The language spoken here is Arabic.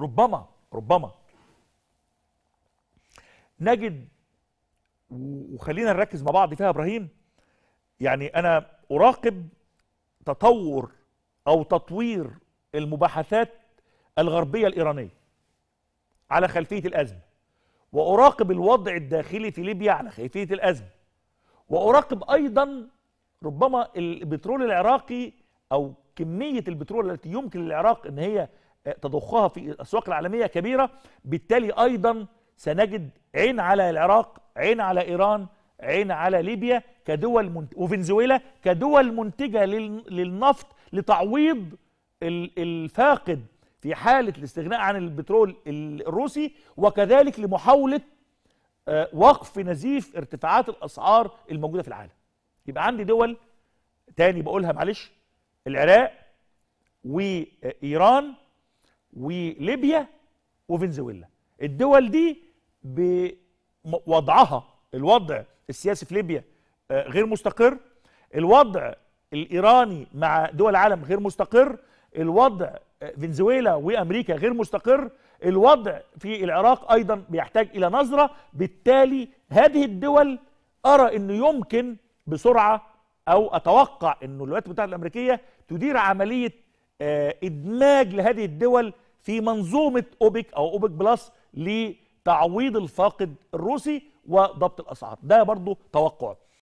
ربما ربما نجد وخلينا نركز مع بعض فيها ابراهيم يعني انا اراقب تطور او تطوير المباحثات الغربيه الايرانيه على خلفيه الازمه واراقب الوضع الداخلي في ليبيا على خلفيه الازمه واراقب ايضا ربما البترول العراقي او كميه البترول التي يمكن للعراق ان هي تضخها في الاسواق العالميه كبيره بالتالي ايضا سنجد عين على العراق عين على ايران عين على ليبيا كدول منت... وفنزويلا كدول منتجه لل... للنفط لتعويض الفاقد في حاله الاستغناء عن البترول الروسي وكذلك لمحاوله آه، وقف نزيف ارتفاعات الاسعار الموجوده في العالم يبقى عندي دول تاني بقولها معلش العراق وايران وليبيا وفنزويلا الدول دي بوضعها الوضع السياسي في ليبيا آه، غير مستقر الوضع الايراني مع دول العالم غير مستقر الوضع آه، فنزويلا وامريكا غير مستقر الوضع في العراق ايضا بيحتاج الى نظره بالتالي هذه الدول ارى انه يمكن بسرعه او اتوقع انه الولايات المتحده الامريكيه تدير عمليه آه، ادماج لهذه الدول في منظومه اوبك او اوبك بلس لتعويض الفاقد الروسي وضبط الاسعار ده برضه توقع